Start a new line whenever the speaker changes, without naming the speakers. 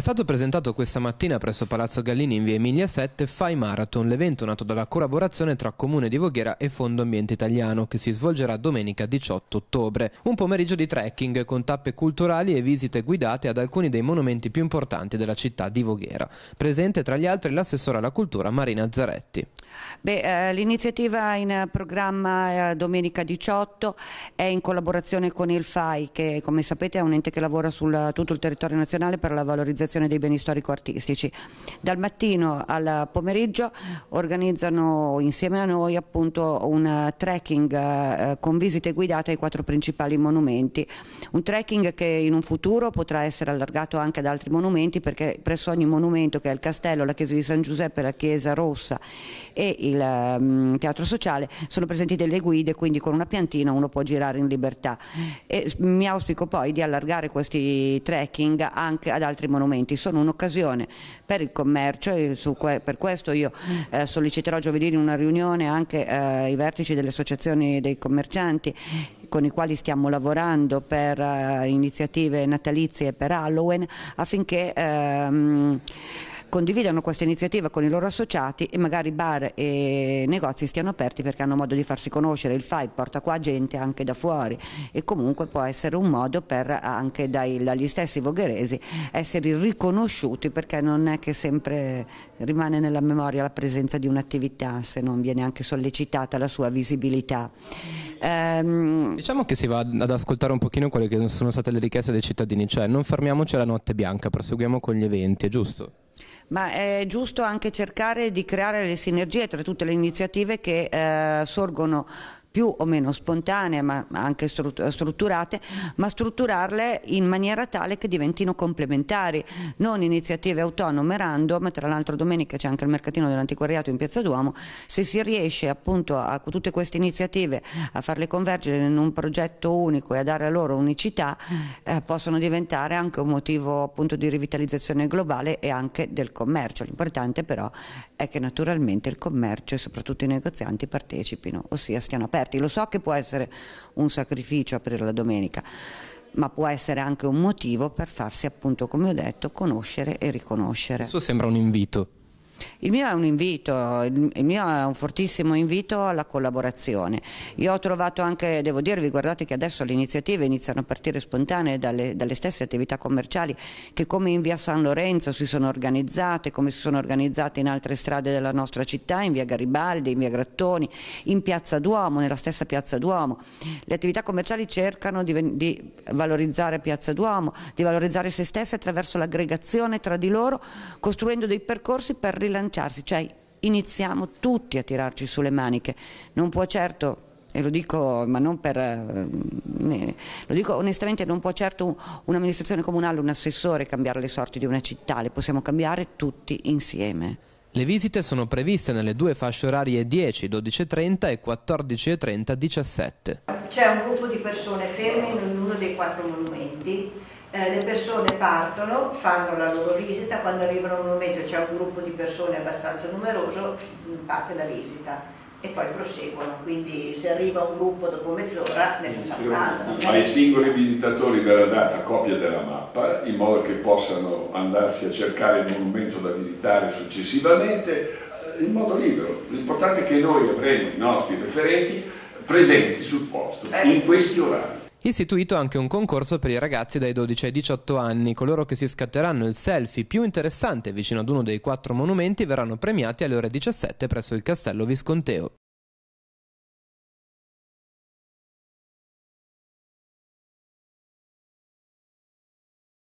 È stato presentato questa mattina presso Palazzo Gallini in via Emilia 7 Fai Marathon, l'evento nato dalla collaborazione tra Comune di Voghera e Fondo Ambiente Italiano, che si svolgerà domenica 18 ottobre. Un pomeriggio di trekking con tappe culturali e visite guidate ad alcuni dei monumenti più importanti della città di Voghera. Presente tra gli altri l'assessore alla cultura Marina Zaretti.
Eh, l'iniziativa in programma eh, domenica 18 è in collaborazione con il FAI, che come sapete è un ente che lavora su tutto il territorio nazionale per la valorizzazione conservazione dei beni storico-artistici. Dal mattino al pomeriggio organizzano insieme a noi appunto un trekking eh, con visite guidate ai quattro principali monumenti, un trekking che in un futuro potrà essere allargato anche ad altri monumenti perché presso ogni monumento che è il castello, la chiesa di San Giuseppe, la chiesa rossa e il mm, teatro sociale sono presenti delle guide quindi con una piantina uno può girare in libertà e mm, mi auspico poi di allargare questi trekking anche ad altri monumenti momenti, sono un'occasione per il commercio e su, per questo io eh, solleciterò giovedì in una riunione anche eh, i vertici delle associazioni dei commercianti con i quali stiamo lavorando per uh, iniziative natalizie per Halloween affinché ehm, condividano questa iniziativa con i loro associati e magari bar e negozi stiano aperti perché hanno modo di farsi conoscere, il FAI porta qua gente anche da fuori e comunque può essere un modo per anche dai, dagli stessi vogheresi essere riconosciuti perché non è che sempre rimane nella memoria la presenza di un'attività se non viene anche sollecitata la sua visibilità.
Ehm, diciamo che si va ad ascoltare un pochino quelle che sono state le richieste dei cittadini, cioè non fermiamoci alla notte bianca, proseguiamo con gli eventi, è giusto?
Ma è giusto anche cercare di creare le sinergie tra tutte le iniziative che eh, sorgono più o meno spontanee ma anche strutturate, ma strutturarle in maniera tale che diventino complementari, non iniziative autonome random, tra l'altro domenica c'è anche il mercatino dell'antiquariato in Piazza Duomo, se si riesce appunto a tutte queste iniziative a farle convergere in un progetto unico e a dare loro unicità, eh, possono diventare anche un motivo appunto di rivitalizzazione globale e anche del commercio. L'importante però è che naturalmente il commercio e soprattutto i negozianti partecipino, ossia stiano aperti aperti. Lo so che può essere un sacrificio aprire la domenica, ma può essere anche un motivo per farsi, appunto, come ho detto, conoscere e riconoscere. Questo
sembra un invito.
Il mio è un invito, il mio è un fortissimo invito alla collaborazione. Io ho trovato anche, devo dirvi, guardate che adesso le iniziative iniziano a partire spontanee dalle, dalle stesse attività commerciali che come in via San Lorenzo si sono organizzate, come si sono organizzate in altre strade della nostra città, in via Garibaldi, in via Grattoni, in piazza Duomo, nella stessa piazza Duomo. Le attività commerciali cercano di, di valorizzare piazza Duomo, di valorizzare se stesse attraverso l'aggregazione tra di loro, costruendo dei percorsi per rilanciare slanciarsi, cioè iniziamo tutti a tirarci sulle maniche, non può certo e lo dico, per, eh, eh, lo dico, onestamente, non può certo un'amministrazione comunale, un assessore cambiare le sorti di una
città, le possiamo cambiare tutti insieme. Le visite sono previste nelle due fasce orarie 10, 12.30 e 14.30, 17.
C'è un gruppo di persone ferme in uno dei quattro monumenti eh, le persone partono, fanno la loro visita, quando arrivano a un momento c'è un gruppo di persone abbastanza numeroso, mm, parte la visita e poi proseguono, quindi se arriva un gruppo dopo mezz'ora ne facciamo un'altra. Ai singoli
visitatori verrà data copia della mappa in modo che possano andarsi a cercare il monumento da visitare successivamente eh, in modo libero. L'importante è che noi avremo i nostri referenti presenti sul posto, eh. in questi orari. Istituito anche un concorso per i ragazzi dai 12 ai 18 anni. Coloro che si scatteranno il selfie più interessante vicino ad uno dei quattro monumenti verranno premiati alle ore 17 presso il Castello Visconteo.